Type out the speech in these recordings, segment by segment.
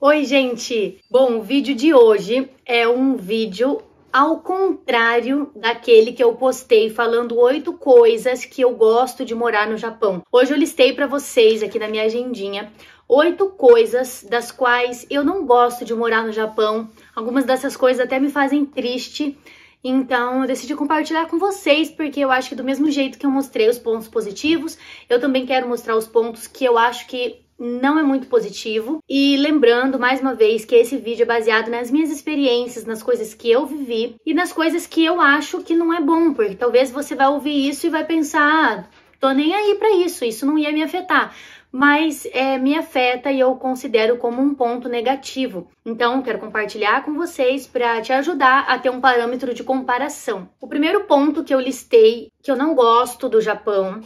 Oi, gente! Bom, o vídeo de hoje é um vídeo ao contrário daquele que eu postei falando oito coisas que eu gosto de morar no Japão. Hoje eu listei para vocês aqui na minha agendinha oito coisas das quais eu não gosto de morar no Japão. Algumas dessas coisas até me fazem triste. Então, eu decidi compartilhar com vocês, porque eu acho que do mesmo jeito que eu mostrei os pontos positivos, eu também quero mostrar os pontos que eu acho que não é muito positivo. E lembrando mais uma vez que esse vídeo é baseado nas minhas experiências, nas coisas que eu vivi e nas coisas que eu acho que não é bom, porque talvez você vai ouvir isso e vai pensar, ah, tô nem aí para isso, isso não ia me afetar. Mas é, me afeta e eu considero como um ponto negativo. Então, quero compartilhar com vocês para te ajudar a ter um parâmetro de comparação. O primeiro ponto que eu listei, que eu não gosto do Japão,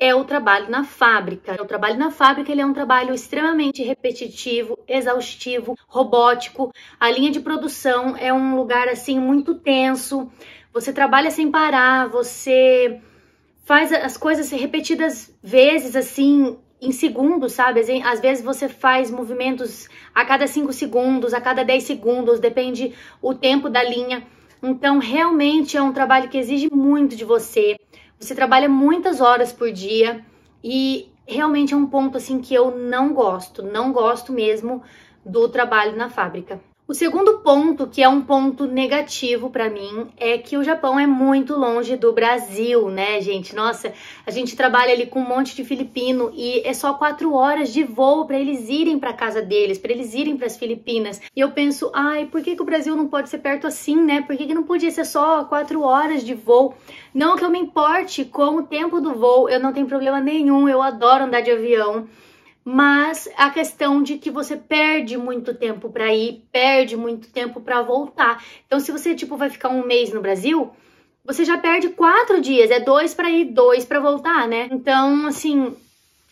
é o trabalho na fábrica. O trabalho na fábrica ele é um trabalho extremamente repetitivo, exaustivo, robótico. A linha de produção é um lugar assim muito tenso. Você trabalha sem parar, você faz as coisas repetidas vezes assim em segundos, sabe? Às vezes você faz movimentos a cada 5 segundos, a cada 10 segundos, depende o tempo da linha. Então, realmente é um trabalho que exige muito de você. Você trabalha muitas horas por dia e realmente é um ponto assim que eu não gosto, não gosto mesmo do trabalho na fábrica. O segundo ponto, que é um ponto negativo para mim, é que o Japão é muito longe do Brasil, né, gente? Nossa, a gente trabalha ali com um monte de filipino e é só quatro horas de voo para eles irem para casa deles, para eles irem para as Filipinas. E eu penso, ai, por que, que o Brasil não pode ser perto assim, né? Por que, que não podia ser só quatro horas de voo? Não que eu me importe com o tempo do voo, eu não tenho problema nenhum, eu adoro andar de avião mas a questão de que você perde muito tempo para ir, perde muito tempo para voltar. Então, se você tipo vai ficar um mês no Brasil, você já perde quatro dias, é dois para ir, dois para voltar, né? Então, assim,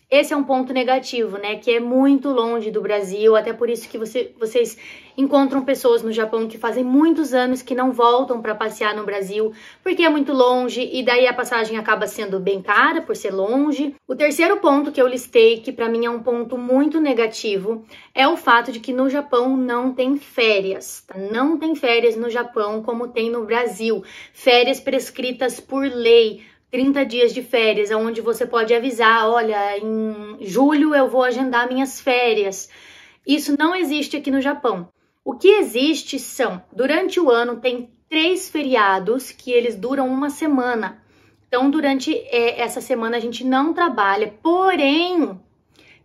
esse é um ponto negativo, né? Que é muito longe do Brasil, até por isso que você, vocês encontram pessoas no Japão que fazem muitos anos que não voltam para passear no Brasil, porque é muito longe e daí a passagem acaba sendo bem cara por ser longe. O terceiro ponto que eu listei, que para mim é um ponto muito negativo, é o fato de que no Japão não tem férias. Tá? Não tem férias no Japão como tem no Brasil. Férias prescritas por lei 30 dias de férias, onde você pode avisar, olha, em julho eu vou agendar minhas férias. Isso não existe aqui no Japão. O que existe são, durante o ano, tem três feriados que eles duram uma semana. Então, durante é, essa semana a gente não trabalha, porém,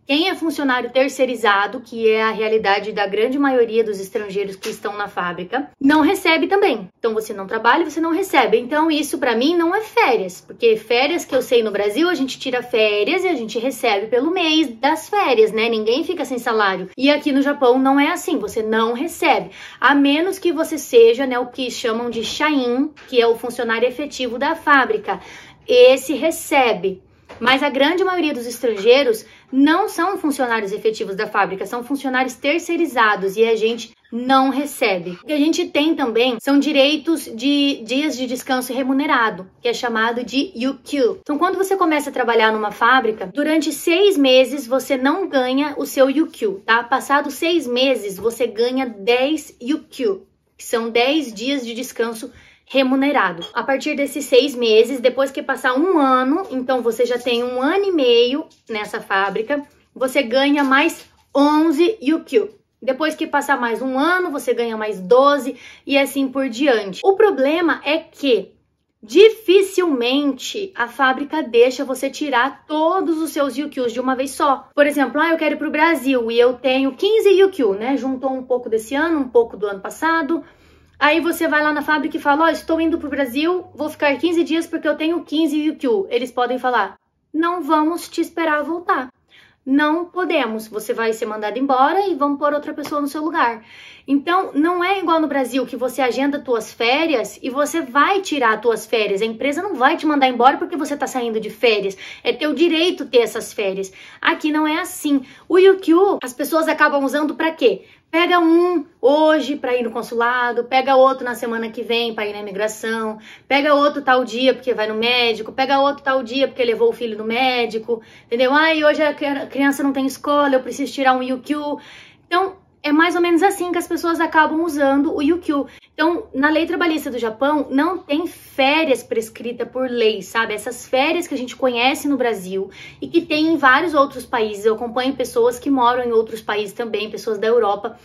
quem é funcionário terceirizado, que é a realidade da grande maioria dos estrangeiros que estão na fábrica, não recebe também. Então você não trabalha, você não recebe. Então isso para mim não é férias, porque férias que eu sei no Brasil, a gente tira férias e a gente recebe pelo mês das férias, né? Ninguém fica sem salário. E aqui no Japão não é assim, você não recebe, a menos que você seja, né, o que chamam de shain, que é o funcionário efetivo da fábrica. Esse recebe. Mas a grande maioria dos estrangeiros não são funcionários efetivos da fábrica, são funcionários terceirizados e a gente não recebe. O que a gente tem também são direitos de dias de descanso remunerado, que é chamado de UQ. Então, quando você começa a trabalhar numa fábrica, durante seis meses você não ganha o seu UQ, tá? Passados seis meses, você ganha 10 UQ, que são 10 dias de descanso remunerado remunerado. A partir desses seis meses, depois que passar um ano, então você já tem um ano e meio nessa fábrica, você ganha mais 11 UQ. Depois que passar mais um ano, você ganha mais 12 e assim por diante. O problema é que dificilmente a fábrica deixa você tirar todos os seus UQs de uma vez só. Por exemplo, ah, eu quero ir para o Brasil e eu tenho 15 UQ, né? Juntou um pouco desse ano, um pouco do ano passado, Aí você vai lá na fábrica e fala: Ó, oh, estou indo para o Brasil, vou ficar 15 dias porque eu tenho 15 UQ. Eles podem falar: Não vamos te esperar voltar. Não podemos. Você vai ser mandado embora e vamos pôr outra pessoa no seu lugar. Então, não é igual no Brasil que você agenda tuas férias e você vai tirar tuas férias. A empresa não vai te mandar embora porque você está saindo de férias. É teu direito ter essas férias. Aqui não é assim. O UQ, as pessoas acabam usando para quê? Pega um hoje para ir no consulado, pega outro na semana que vem para ir na imigração, pega outro tal dia porque vai no médico, pega outro tal dia porque levou o filho no médico, entendeu? Ai, hoje a criança não tem escola, eu preciso tirar um UQ. Então, é mais ou menos assim que as pessoas acabam usando o Yukyu. Então, na lei trabalhista do Japão, não tem férias prescrita por lei, sabe? Essas férias que a gente conhece no Brasil e que tem em vários outros países. Eu acompanho pessoas que moram em outros países também, pessoas da Europa.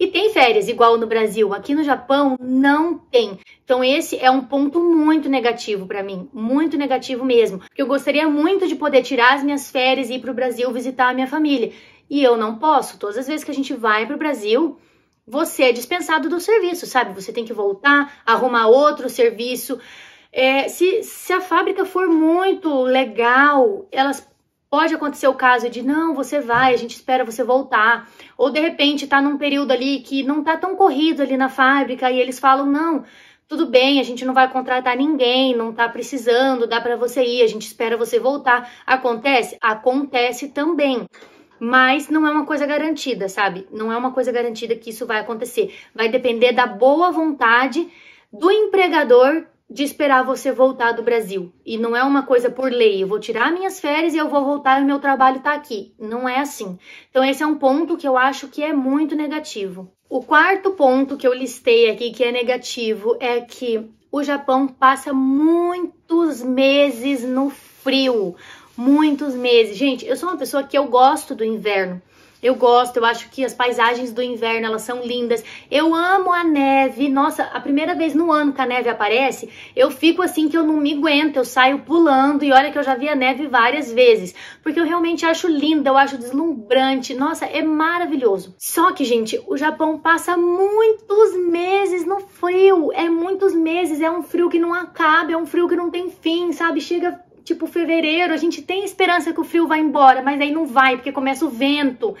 E tem férias, igual no Brasil. Aqui no Japão, não tem. Então, esse é um ponto muito negativo para mim, muito negativo mesmo. Porque eu gostaria muito de poder tirar as minhas férias e ir para o Brasil visitar a minha família e eu não posso. Todas as vezes que a gente vai para o Brasil, você é dispensado do serviço, sabe? Você tem que voltar, arrumar outro serviço. É, se, se a fábrica for muito legal, elas pode acontecer o caso de não, você vai, a gente espera você voltar, ou de repente tá num período ali que não tá tão corrido ali na fábrica e eles falam não, tudo bem, a gente não vai contratar ninguém, não tá precisando, dá para você ir, a gente espera você voltar. Acontece? Acontece também mas não é uma coisa garantida, sabe? Não é uma coisa garantida que isso vai acontecer. Vai depender da boa vontade do empregador de esperar você voltar do Brasil. E não é uma coisa por lei, eu vou tirar minhas férias e eu vou voltar e o meu trabalho tá aqui. Não é assim. Então esse é um ponto que eu acho que é muito negativo. O quarto ponto que eu listei aqui que é negativo é que o Japão passa muitos meses no frio muitos meses. Gente, eu sou uma pessoa que eu gosto do inverno. Eu gosto, eu acho que as paisagens do inverno, elas são lindas. Eu amo a neve. Nossa, a primeira vez no ano que a neve aparece, eu fico assim que eu não me aguento, eu saio pulando e olha que eu já vi a neve várias vezes, porque eu realmente acho linda, eu acho deslumbrante. Nossa, é maravilhoso. Só que, gente, o Japão passa muitos meses no frio. É muitos meses, é um frio que não acaba, é um frio que não tem fim, sabe? Chega tipo fevereiro, a gente tem esperança que o frio vai embora, mas aí não vai, porque começa o vento.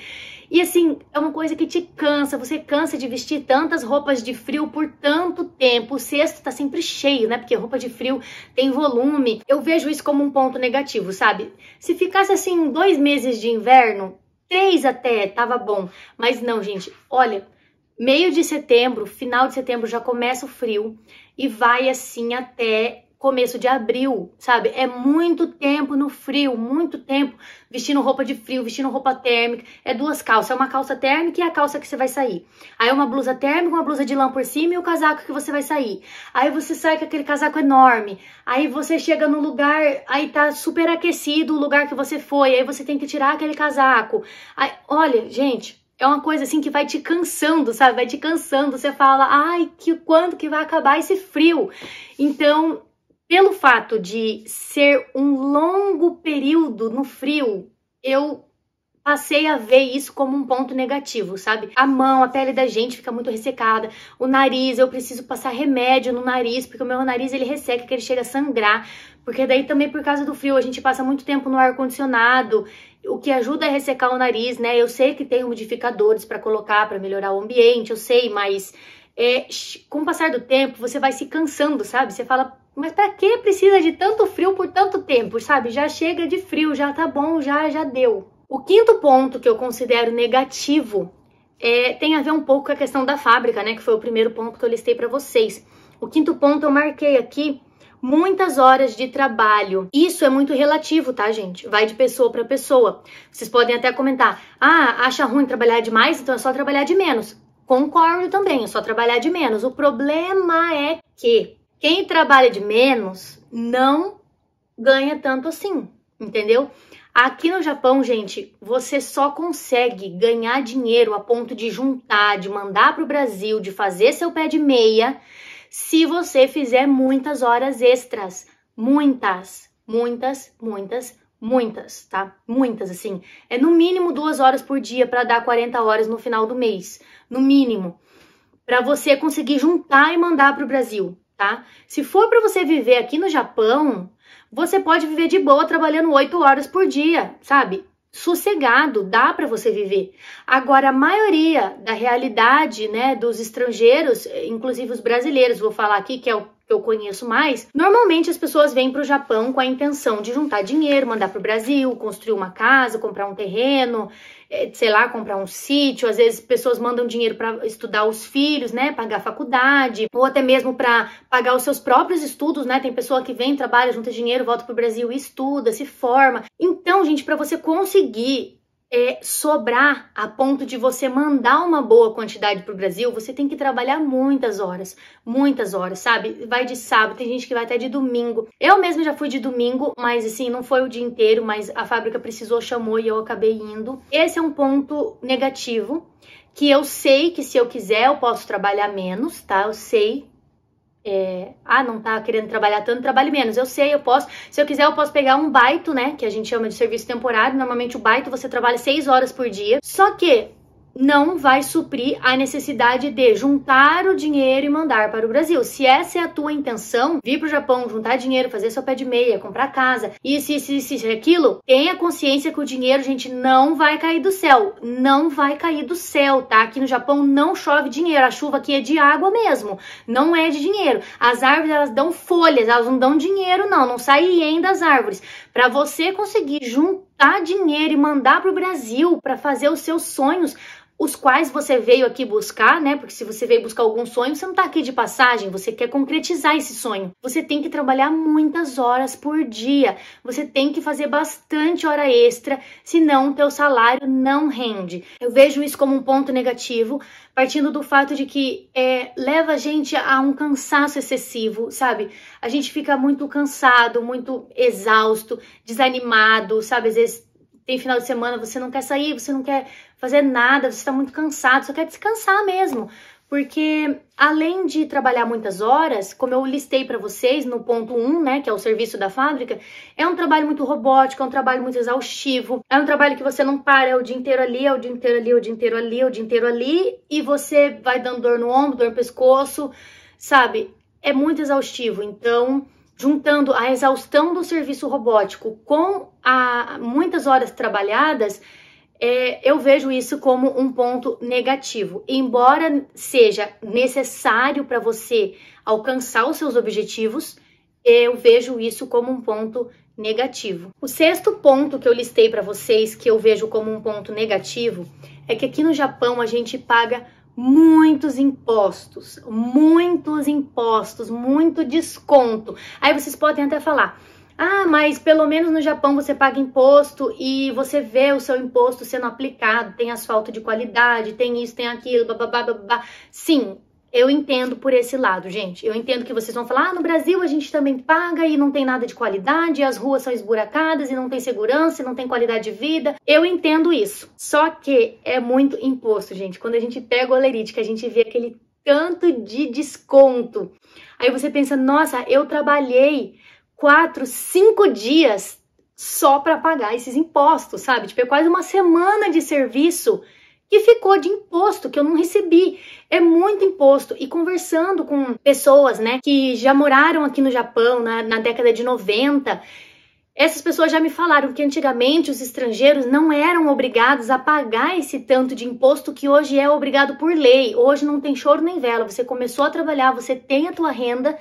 E assim, é uma coisa que te cansa, você cansa de vestir tantas roupas de frio por tanto tempo. O cesto tá sempre cheio, né? Porque roupa de frio tem volume. Eu vejo isso como um ponto negativo, sabe? Se ficasse assim dois meses de inverno, três até, tava bom. Mas não, gente, olha, meio de setembro, final de setembro já começa o frio e vai assim até começo de abril, sabe? É muito tempo no frio, muito tempo vestindo roupa de frio, vestindo roupa térmica. É duas calças, é uma calça térmica e a calça que você vai sair. Aí uma blusa térmica, uma blusa de lã por cima e o casaco que você vai sair. Aí você sai com aquele casaco enorme. Aí você chega no lugar, aí tá super aquecido o lugar que você foi, aí você tem que tirar aquele casaco. Aí, olha, gente, é uma coisa assim que vai te cansando, sabe? Vai te cansando. Você fala, ai, que quando que vai acabar esse frio? Então, pelo fato de ser um longo período no frio, eu passei a ver isso como um ponto negativo, sabe? A mão, a pele da gente fica muito ressecada, o nariz, eu preciso passar remédio no nariz, porque o meu nariz ele resseca, que ele chega a sangrar, porque daí também por causa do frio a gente passa muito tempo no ar condicionado, o que ajuda a ressecar o nariz, né? Eu sei que tem umidificadores para colocar para melhorar o ambiente, eu sei, mas é, com o passar do tempo, você vai se cansando, sabe? Você fala, mas para que precisa de tanto frio por tanto tempo, sabe? Já chega de frio, já tá bom, já já deu. O quinto ponto que eu considero negativo é, tem a ver um pouco com a questão da fábrica, né? Que foi o primeiro ponto que eu listei para vocês. O quinto ponto eu marquei aqui muitas horas de trabalho. Isso é muito relativo, tá, gente? Vai de pessoa para pessoa. Vocês podem até comentar: "Ah, acha ruim trabalhar demais, então é só trabalhar de menos". Concordo também, é só trabalhar de menos. O problema é que quem trabalha de menos não ganha tanto assim, entendeu? Aqui no Japão, gente, você só consegue ganhar dinheiro a ponto de juntar, de mandar para o Brasil, de fazer seu pé de meia, se você fizer muitas horas extras. Muitas, muitas, muitas Muitas, tá? Muitas, assim. É no mínimo duas horas por dia para dar 40 horas no final do mês. No mínimo. Para você conseguir juntar e mandar para o Brasil, tá? Se for para você viver aqui no Japão, você pode viver de boa trabalhando 8 horas por dia, sabe? sossegado, dá para você viver. Agora, a maioria da realidade né, dos estrangeiros, inclusive os brasileiros, vou falar aqui que é o que eu conheço mais, normalmente as pessoas vêm para o Japão com a intenção de juntar dinheiro, mandar para o Brasil, construir uma casa, comprar um terreno, eh, sei lá, comprar um sítio. Às vezes pessoas mandam dinheiro para estudar os filhos, né, pagar faculdade, ou até mesmo para pagar os seus próprios estudos, né? Tem pessoa que vem, trabalha, junta dinheiro, volta para o Brasil, estuda, se forma. Então, gente, para você conseguir é, sobrar a ponto de você mandar uma boa quantidade para o Brasil, você tem que trabalhar muitas horas, muitas horas, sabe? Vai de sábado, tem gente que vai até de domingo. Eu mesmo já fui de domingo, mas assim, não foi o dia inteiro, mas a fábrica precisou, chamou e eu acabei indo. Esse é um ponto negativo que eu sei que se eu quiser eu posso trabalhar menos, tá? Eu sei é, ah, não tá querendo trabalhar tanto, trabalhe menos. Eu sei, eu posso. Se eu quiser, eu posso pegar um baito, né? Que a gente chama de serviço temporário. Normalmente o baito você trabalha seis horas por dia. Só que não vai suprir a necessidade de juntar o dinheiro e mandar para o Brasil. Se essa é a tua intenção, vir para o Japão, juntar dinheiro, fazer seu pé de meia, comprar casa, isso, isso, isso, isso, aquilo, tenha consciência que o dinheiro, gente, não vai cair do céu. Não vai cair do céu, tá? Aqui no Japão não chove dinheiro. A chuva aqui é de água mesmo, não é de dinheiro. As árvores, elas dão folhas, elas não dão dinheiro, não. Não sai ien das árvores. Para você conseguir juntar dinheiro e mandar para o Brasil para fazer os seus sonhos, os quais você veio aqui buscar, né? Porque se você veio buscar algum sonho, você não está aqui de passagem, você quer concretizar esse sonho. Você tem que trabalhar muitas horas por dia, você tem que fazer bastante hora extra, senão o teu salário não rende. Eu vejo isso como um ponto negativo, partindo do fato de que é, leva a gente a um cansaço excessivo, sabe? A gente fica muito cansado, muito exausto, desanimado, sabe? Às vezes tem final de semana, você não quer sair, você não quer fazer nada, você está muito cansado, só quer descansar mesmo. Porque além de trabalhar muitas horas, como eu listei para vocês no ponto 1, né, que é o serviço da fábrica, é um trabalho muito robótico, é um trabalho muito exaustivo, é um trabalho que você não para, é o dia inteiro ali, é o dia inteiro ali, é o dia inteiro ali, é o dia inteiro ali, e você vai dando dor no ombro, dor no pescoço, sabe? É muito exaustivo. Então, juntando a exaustão do serviço robótico com a muitas horas trabalhadas, é, eu vejo isso como um ponto negativo. Embora seja necessário para você alcançar os seus objetivos, eu vejo isso como um ponto negativo. O sexto ponto que eu listei para vocês, que eu vejo como um ponto negativo, é que aqui no Japão a gente paga muitos impostos, muitos impostos, muito desconto. Aí vocês podem até falar: "Ah, mas pelo menos no Japão você paga imposto e você vê o seu imposto sendo aplicado, tem asfalto de qualidade, tem isso, tem aquilo, babá babá". Sim, eu entendo por esse lado, gente. Eu entendo que vocês vão falar: ah, no Brasil a gente também paga e não tem nada de qualidade, as ruas são esburacadas e não tem segurança, e não tem qualidade de vida. Eu entendo isso. Só que é muito imposto, gente. Quando a gente pega o Olerite, que a gente vê aquele tanto de desconto. Aí você pensa: nossa, eu trabalhei quatro, cinco dias só para pagar esses impostos, sabe? Tipo, é quase uma semana de serviço que ficou de imposto que eu não recebi. É muito imposto. E conversando com pessoas, né, que já moraram aqui no Japão na, na década de 90, essas pessoas já me falaram que antigamente os estrangeiros não eram obrigados a pagar esse tanto de imposto que hoje é obrigado por lei. Hoje não tem choro nem vela. Você começou a trabalhar, você tem a tua renda,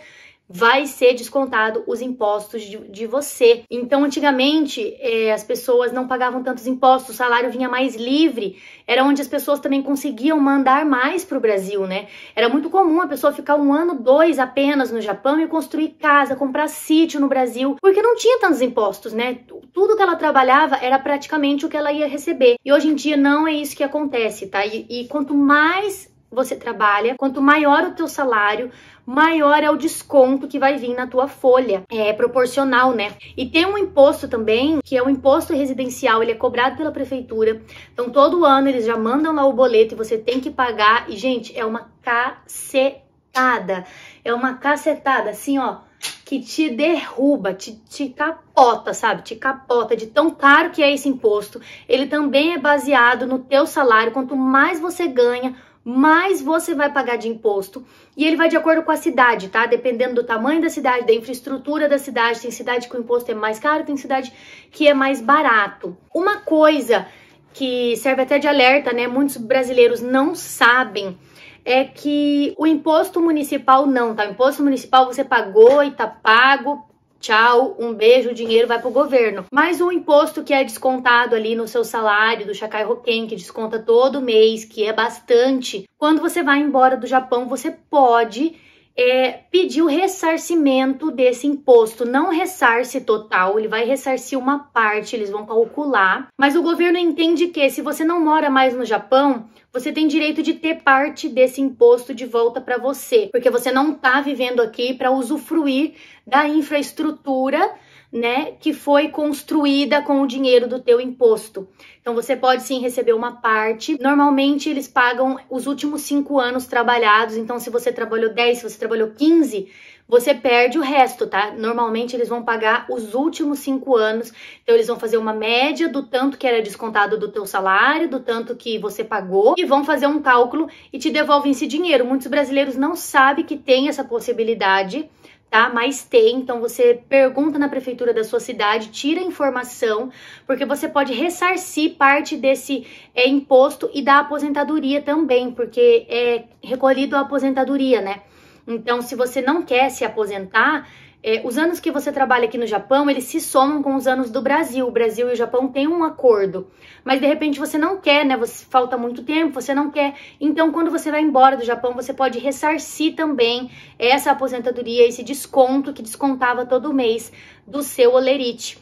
vai ser descontado os impostos de, de você. Então, antigamente, é, as pessoas não pagavam tantos impostos, o salário vinha mais livre, era onde as pessoas também conseguiam mandar mais para o Brasil, né? Era muito comum a pessoa ficar um ano, dois apenas no Japão e construir casa, comprar sítio no Brasil, porque não tinha tantos impostos, né? Tudo que ela trabalhava era praticamente o que ela ia receber. E hoje em dia não é isso que acontece, tá? e, e quanto mais você trabalha, quanto maior o teu salário, maior é o desconto que vai vir na tua folha. É proporcional, né? E tem um imposto também, que é o imposto residencial, ele é cobrado pela prefeitura. Então todo ano eles já mandam lá o boleto e você tem que pagar. E gente, é uma cacetada. É uma cacetada, assim, ó, que te derruba, te, te capota, sabe? Te capota de tão caro que é esse imposto. Ele também é baseado no teu salário, quanto mais você ganha, mais você vai pagar de imposto. E ele vai de acordo com a cidade, tá? Dependendo do tamanho da cidade, da infraestrutura da cidade. Tem cidade que o imposto é mais caro, tem cidade que é mais barato. Uma coisa que serve até de alerta, né? Muitos brasileiros não sabem é que o imposto municipal não, tá? O imposto municipal você pagou e tá pago, tchau, um beijo, o dinheiro vai pro governo. Mas o imposto que é descontado ali no seu salário do Shakai Roken, que desconta todo mês, que é bastante, quando você vai embora do Japão, você pode é, pediu ressarcimento desse imposto. Não ressarce total, ele vai ressarcir uma parte, eles vão calcular. Mas o governo entende que se você não mora mais no Japão, você tem direito de ter parte desse imposto de volta para você, porque você não está vivendo aqui para usufruir da infraestrutura né, que foi construída com o dinheiro do teu imposto. Então você pode sim receber uma parte. Normalmente eles pagam os últimos cinco anos trabalhados. Então se você trabalhou 10, se você trabalhou 15, você perde o resto, tá? Normalmente eles vão pagar os últimos cinco anos. Então eles vão fazer uma média do tanto que era descontado do teu salário, do tanto que você pagou e vão fazer um cálculo e te devolvem esse dinheiro. Muitos brasileiros não sabem que tem essa possibilidade tá? Mas tem, então você pergunta na prefeitura da sua cidade, tira informação, porque você pode ressarcir parte desse é, imposto e da aposentadoria também, porque é recolhido a aposentadoria, né? Então, se você não quer se aposentar, é, os anos que você trabalha aqui no Japão, eles se somam com os anos do Brasil. O Brasil e o Japão têm um acordo, mas de repente você não quer, né? Você falta muito tempo, você não quer. Então, quando você vai embora do Japão, você pode ressarcir também essa aposentadoria, esse desconto que descontava todo mês do seu olerite.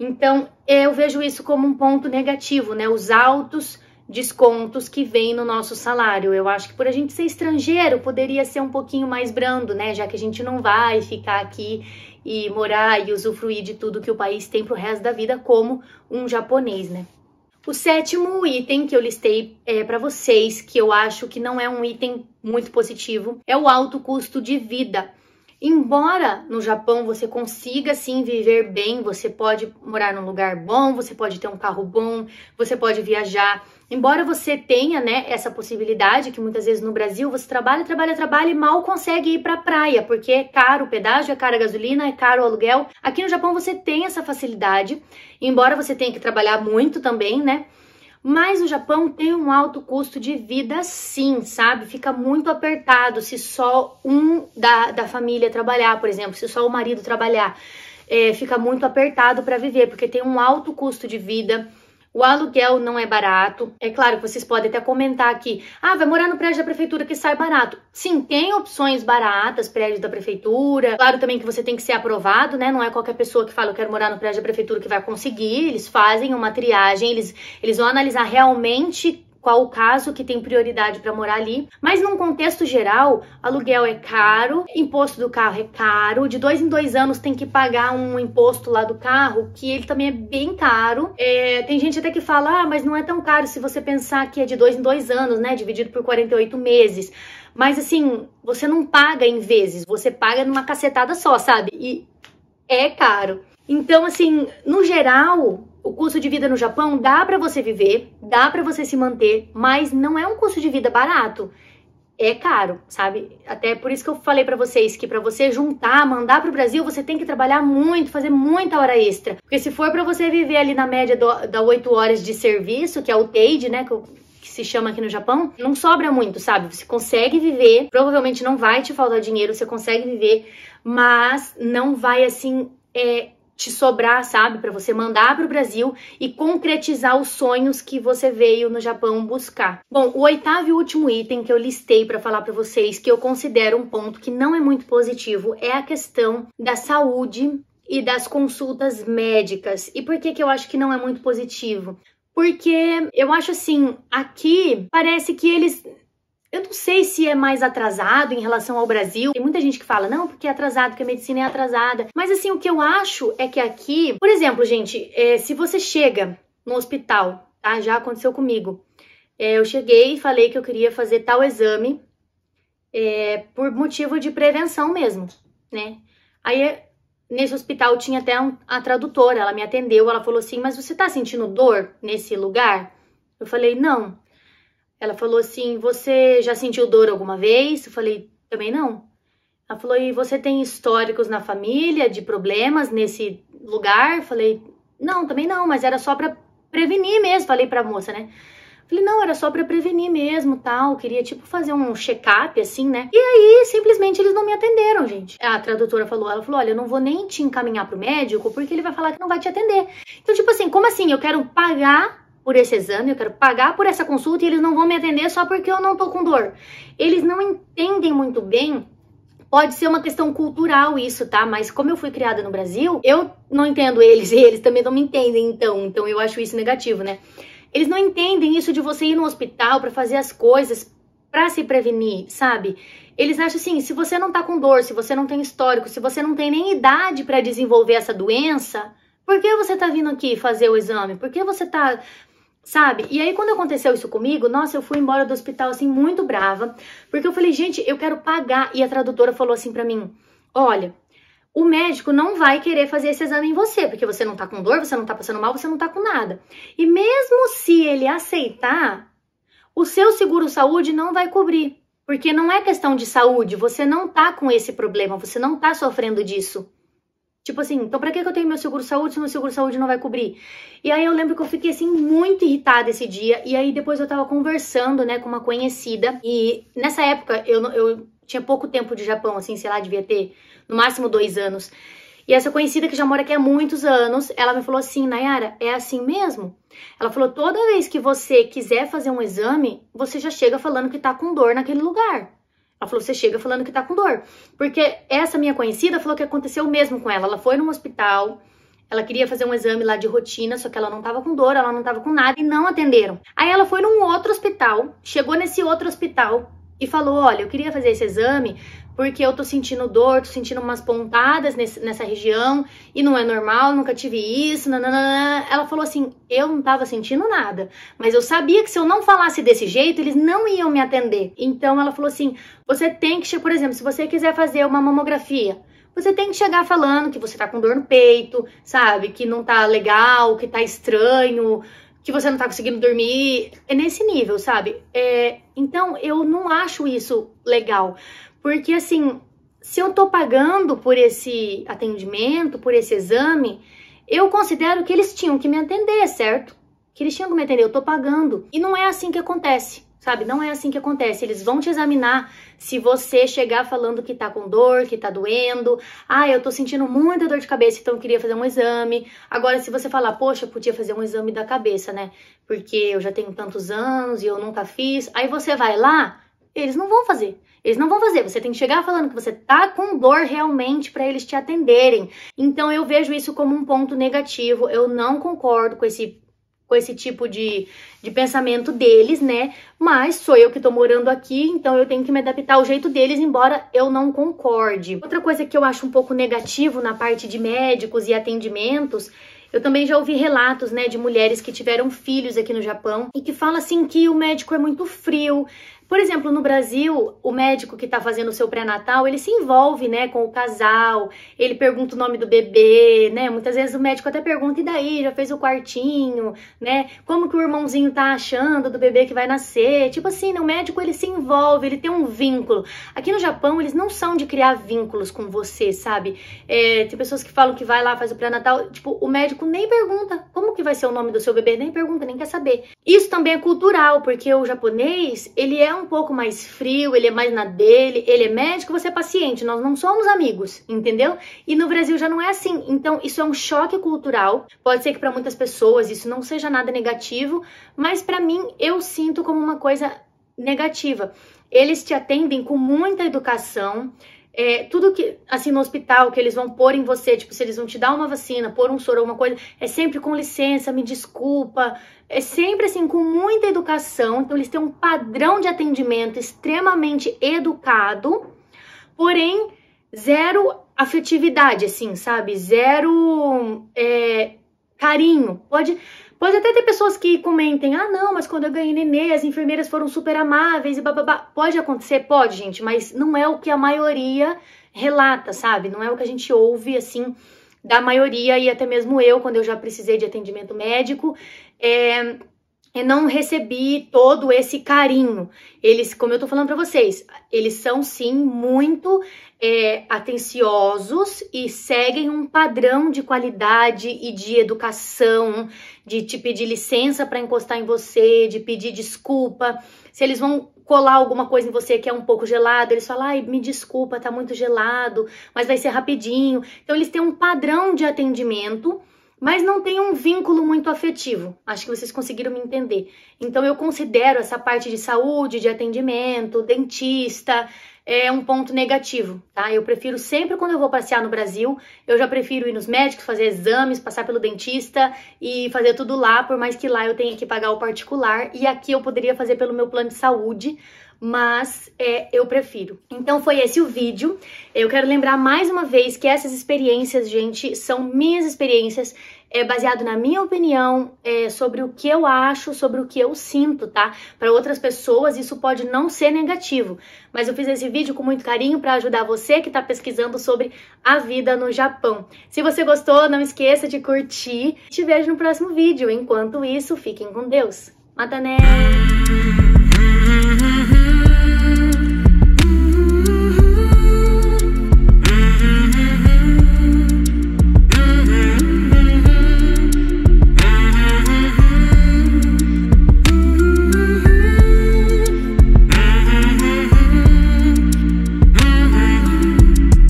Então, é, eu vejo isso como um ponto negativo, né? Os altos descontos que vêm no nosso salário. Eu acho que por a gente ser estrangeiro poderia ser um pouquinho mais brando, né? Já que a gente não vai ficar aqui e morar e usufruir de tudo que o país tem pro resto da vida como um japonês, né? O sétimo item que eu listei é, para vocês, que eu acho que não é um item muito positivo, é o alto custo de vida. Embora no Japão você consiga sim viver bem, você pode morar num lugar bom, você pode ter um carro bom, você pode viajar. Embora você tenha, né, essa possibilidade que muitas vezes no Brasil você trabalha, trabalha, trabalha e mal consegue ir para a praia, porque é caro o pedágio, é caro a gasolina, é caro o aluguel. Aqui no Japão você tem essa facilidade, embora você tenha que trabalhar muito também, né? Mas o Japão tem um alto custo de vida, sim, sabe? Fica muito apertado se só um da, da família trabalhar, por exemplo, se só o marido trabalhar. É, fica muito apertado para viver, porque tem um alto custo de vida o aluguel não é barato. É claro que vocês podem até comentar aqui: ah, vai morar no prédio da prefeitura que sai barato. Sim, tem opções baratas, prédios da prefeitura. Claro também que você tem que ser aprovado, né? Não é qualquer pessoa que fala eu quero morar no prédio da prefeitura que vai conseguir. Eles fazem uma triagem, eles, eles vão analisar realmente qual o caso que tem prioridade para morar ali. Mas num contexto geral, aluguel é caro, imposto do carro é caro, de dois em dois anos tem que pagar um imposto lá do carro, que ele também é bem caro. É, tem gente até que fala, ah, mas não é tão caro se você pensar que é de dois em dois anos, né? Dividido por 48 meses. Mas assim, você não paga em vezes, você paga numa cacetada só, sabe? E é caro. Então, assim, no geral, o custo de vida no Japão dá para você viver, dá para você se manter, mas não é um custo de vida barato. É caro, sabe? Até por isso que eu falei para vocês que para você juntar, mandar pro Brasil, você tem que trabalhar muito, fazer muita hora extra. Porque se for para você viver ali na média do, da 8 horas de serviço, que é o TAID, né, que que se chama aqui no Japão, não sobra muito, sabe? Você consegue viver, provavelmente não vai te faltar dinheiro, você consegue viver, mas não vai assim é, te sobrar, sabe, para você mandar para o Brasil e concretizar os sonhos que você veio no Japão buscar. Bom, o oitavo e último item que eu listei para falar para vocês, que eu considero um ponto que não é muito positivo, é a questão da saúde e das consultas médicas. E por que que eu acho que não é muito positivo? Porque eu acho assim, aqui parece que eles eu não sei se é mais atrasado em relação ao Brasil. Tem muita gente que fala, não, porque é atrasado, que a medicina é atrasada. Mas assim, o que eu acho é que aqui, por exemplo, gente, é, se você chega no hospital, tá? Já aconteceu comigo. É, eu cheguei e falei que eu queria fazer tal exame é, por motivo de prevenção mesmo, né? Aí nesse hospital tinha até um, a tradutora, ela me atendeu, ela falou assim: Mas você tá sentindo dor nesse lugar? Eu falei: Não. Ela falou assim: Você já sentiu dor alguma vez? Eu falei: Também não. Ela falou: E você tem históricos na família de problemas nesse lugar? Eu falei: Não, também não, mas era só para prevenir mesmo. Falei para a moça, né? Falei, não, era só para prevenir mesmo, tal. Eu queria, tipo, fazer um check-up, assim, né? E aí, simplesmente, eles não me atenderam, gente. A tradutora falou, ela falou, olha, eu não vou nem te encaminhar pro médico, porque ele vai falar que não vai te atender. Então, tipo assim, como assim? Eu quero pagar por esse exame, eu quero pagar por essa consulta e eles não vão me atender só porque eu não tô com dor. Eles não entendem muito bem Pode ser uma questão cultural isso, tá? Mas como eu fui criada no Brasil, eu não entendo eles e eles também não me entendem, então, então eu acho isso negativo, né? Eles não entendem isso de você ir no hospital para fazer as coisas para se prevenir, sabe? Eles acham assim, se você não tá com dor, se você não tem histórico, se você não tem nem idade para desenvolver essa doença, por que você tá vindo aqui fazer o exame? Por que você tá Sabe? E aí, quando aconteceu isso comigo, nossa, eu fui embora do hospital assim, muito brava, porque eu falei, gente, eu quero pagar. E a tradutora falou assim para mim: olha, o médico não vai querer fazer esse exame em você, porque você não tá com dor, você não tá passando mal, você não tá com nada. E mesmo se ele aceitar, o seu seguro saúde não vai cobrir, porque não é questão de saúde, você não tá com esse problema, você não tá sofrendo disso. Tipo assim, então pra que eu tenho meu seguro-saúde se meu seguro-saúde não vai cobrir? E aí eu lembro que eu fiquei, assim, muito irritada esse dia. E aí depois eu tava conversando, né, com uma conhecida. E nessa época eu, eu tinha pouco tempo de Japão, assim, sei lá, devia ter no máximo dois anos. E essa conhecida que já mora aqui há muitos anos, ela me falou assim, Nayara, é assim mesmo? Ela falou, toda vez que você quiser fazer um exame, você já chega falando que tá com dor naquele lugar. Ela falou: você chega falando que tá com dor. Porque essa minha conhecida falou que aconteceu o mesmo com ela. Ela foi num hospital, ela queria fazer um exame lá de rotina, só que ela não tava com dor, ela não tava com nada e não atenderam. Aí ela foi num outro hospital, chegou nesse outro hospital e falou: olha, eu queria fazer esse exame, porque eu tô sentindo dor, tô sentindo umas pontadas nesse, nessa região e não é normal, nunca tive isso. Ela falou assim: eu não tava sentindo nada, mas eu sabia que se eu não falasse desse jeito, eles não iam me atender. Então ela falou assim: você tem que, por exemplo, se você quiser fazer uma mamografia. Você tem que chegar falando que você tá com dor no peito, sabe? Que não tá legal, que tá estranho, que você não tá conseguindo dormir. É nesse nível, sabe? É, então, eu não acho isso legal. Porque, assim, se eu tô pagando por esse atendimento, por esse exame, eu considero que eles tinham que me atender, certo? Que eles tinham que me atender, eu tô pagando. E não é assim que acontece sabe? Não é assim que acontece. Eles vão te examinar se você chegar falando que tá com dor, que tá doendo. Ah, eu tô sentindo muita dor de cabeça, então eu queria fazer um exame. Agora, se você falar, poxa, eu podia fazer um exame da cabeça, né? Porque eu já tenho tantos anos e eu nunca fiz. Aí você vai lá, eles não vão fazer. Eles não vão fazer. Você tem que chegar falando que você tá com dor realmente para eles te atenderem. Então eu vejo isso como um ponto negativo. Eu não concordo com esse com esse tipo de, de pensamento deles, né? Mas sou eu que tô morando aqui, então eu tenho que me adaptar ao jeito deles, embora eu não concorde. Outra coisa que eu acho um pouco negativo na parte de médicos e atendimentos eu também já ouvi relatos, né, de mulheres que tiveram filhos aqui no Japão e que fala assim que o médico é muito frio, por exemplo, no Brasil, o médico que está fazendo o seu pré-natal, ele se envolve, né, com o casal, ele pergunta o nome do bebê, né? Muitas vezes o médico até pergunta, e daí, já fez o quartinho, né? Como que o irmãozinho tá achando do bebê que vai nascer? Tipo assim, né, o médico, ele se envolve, ele tem um vínculo. Aqui no Japão, eles não são de criar vínculos com você, sabe? É, tem pessoas que falam que vai lá, faz o pré-natal, tipo, o médico nem pergunta como que vai ser o nome do seu bebê, nem pergunta, nem quer saber. Isso também é cultural, porque o japonês, ele é um um pouco mais frio, ele é mais na dele, ele é médico, você é paciente, nós não somos amigos, entendeu? E no Brasil já não é assim. Então, isso é um choque cultural. Pode ser que para muitas pessoas isso não seja nada negativo, mas para mim eu sinto como uma coisa negativa. Eles te atendem com muita educação, é, tudo que, assim, no hospital, que eles vão pôr em você, tipo, se eles vão te dar uma vacina, pôr um soro, alguma coisa, é sempre com licença, me desculpa, é sempre, assim, com muita educação, então eles têm um padrão de atendimento extremamente educado, porém, zero afetividade, assim, sabe, zero é, carinho, pode Pode até ter pessoas que comentem, ah não, mas quando eu ganhei nenê, as enfermeiras foram super amáveis e bababá. Pode acontecer? Pode, gente, mas não é o que a maioria relata, sabe? Não é o que a gente ouve, assim, da maioria e até mesmo eu, quando eu já precisei de atendimento médico. É eu não recebi todo esse carinho. Eles, como eu tô falando para vocês, eles são sim muito é, atenciosos e seguem um padrão de qualidade e de educação, de te pedir licença para encostar em você, de pedir desculpa. Se eles vão colar alguma coisa em você que é um pouco gelado, eles falam, ai, me desculpa, tá muito gelado, mas vai ser rapidinho. Então, eles têm um padrão de atendimento mas não tem um vínculo muito afetivo. Acho que vocês conseguiram me entender. Então eu considero essa parte de saúde, de atendimento, dentista, é um ponto negativo, tá? Eu prefiro sempre quando eu vou passear no Brasil, eu já prefiro ir nos médicos, fazer exames, passar pelo dentista e fazer tudo lá, por mais que lá eu tenha que pagar o particular e aqui eu poderia fazer pelo meu plano de saúde, mas é, eu prefiro. Então foi esse o vídeo. Eu quero lembrar mais uma vez que essas experiências, gente, são minhas experiências, é baseado na minha opinião, é, sobre o que eu acho, sobre o que eu sinto, tá? Para outras pessoas isso pode não ser negativo, mas eu fiz esse vídeo com muito carinho para ajudar você que está pesquisando sobre a vida no Japão. Se você gostou, não esqueça de curtir. Te vejo no próximo vídeo. Enquanto isso, fiquem com Deus. Matané. Música